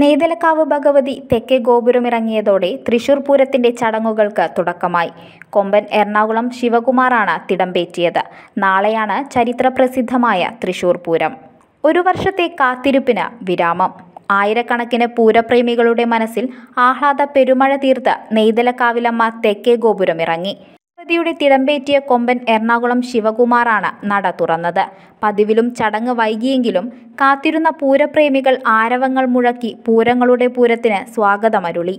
നെയ്തലക്കാവ് ഭഗവതി തെക്കേ ഗോപുരമിറങ്ങിയതോടെ തൃശൂർ പൂരത്തിന്റെ ചടങ്ങുകൾക്ക് തുടക്കമായി കൊമ്പൻ എറണാകുളം ശിവകുമാറാണ് തിടമ്പേറ്റിയത് നാളെയാണ് ചരിത്രപ്രസിദ്ധമായ തൃശൂർ പൂരം ഒരു വർഷത്തെ കാത്തിരിപ്പിന് വിരാമം ആയിരക്കണക്കിന് പൂരപ്രേമികളുടെ മനസ്സിൽ ആഹ്ലാദ പെരുമഴ തീർത്ത് നെയ്തലക്കാവിലമ്മ തെക്കേ ഗോപുരമിറങ്ങി ഭക്തിയുടെ തിടമ്പേറ്റിയ കൊമ്പൻ എറണാകുളം ശിവകുമാറാണ് നട തുറന്നത് പതിവിലും ചടങ്ങ് വൈകിയെങ്കിലും കാത്തിരുന്ന പൂരപ്രേമികൾ ആരവങ്ങൾ മുഴക്കി പൂരങ്ങളുടെ പൂരത്തിന് സ്വാഗതമരുളി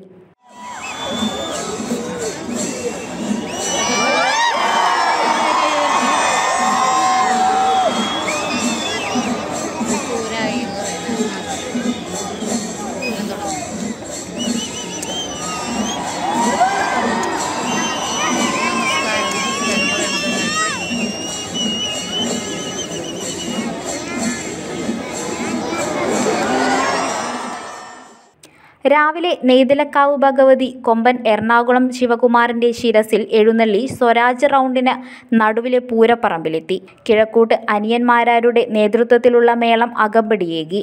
രാവിലെ നെയ്തലക്കാവ് ഭഗവതി കൊമ്പൻ എറണാകുളം ശിവകുമാറിന്റെ ശിരസിൽ എഴുന്നള്ളി സ്വരാജ് റൗണ്ടിന് നടുവിലെ പൂരപ്പറമ്പിലെത്തി കിഴക്കൂട്ട് അനിയന്മാരാരുടെ നേതൃത്വത്തിലുള്ള മേളം അകമ്പടിയേകി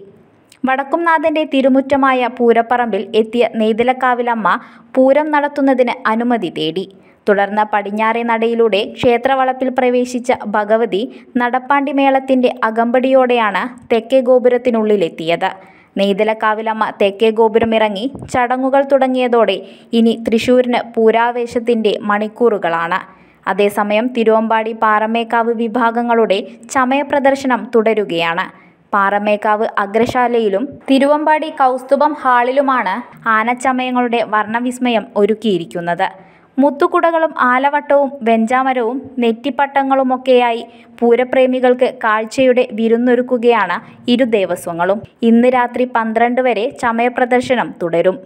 വടക്കുംനാഥന്റെ തിരുമുറ്റമായ പൂരപ്പറമ്പിൽ എത്തിയ നെയ്തലക്കാവിലമ്മ പൂരം നടത്തുന്നതിന് അനുമതി തേടി തുടർന്ന് പടിഞ്ഞാറെ നടയിലൂടെ ക്ഷേത്രവളപ്പിൽ പ്രവേശിച്ച ഭഗവതി നടപ്പാണ്ടി മേളത്തിന്റെ അകമ്പടിയോടെയാണ് തെക്കേ ഗോപുരത്തിനുള്ളിലെത്തിയത് നെയ്തലക്കാവിലമ്മ തെക്കേ ഗോപുരം ഇറങ്ങി ചടങ്ങുകൾ തുടങ്ങിയതോടെ ഇനി തൃശൂരിന് പൂരാവേശത്തിൻ്റെ മണിക്കൂറുകളാണ് അതേസമയം തിരുവമ്പാടി പാറമേക്കാവ് വിഭാഗങ്ങളുടെ ചമയപ്രദർശനം തുടരുകയാണ് പാറമേക്കാവ് അഗ്രശാലയിലും തിരുവമ്പാടി കൗസ്തുഭം ഹാളിലുമാണ് ആനച്ചമയങ്ങളുടെ വർണ്ണവിസ്മയം ഒരുക്കിയിരിക്കുന്നത് മുത്തുകുടകളും ആലവട്ടവും വെഞ്ചാമരവും നെറ്റിപ്പട്ടങ്ങളുമൊക്കെയായി പൂരപ്രേമികൾക്ക് കാഴ്ചയുടെ വിരുന്നൊരുക്കുകയാണ് ഇരു ദേവസ്വങ്ങളും ഇന്ന് രാത്രി പന്ത്രണ്ട് വരെ ചമയപ്രദർശനം തുടരും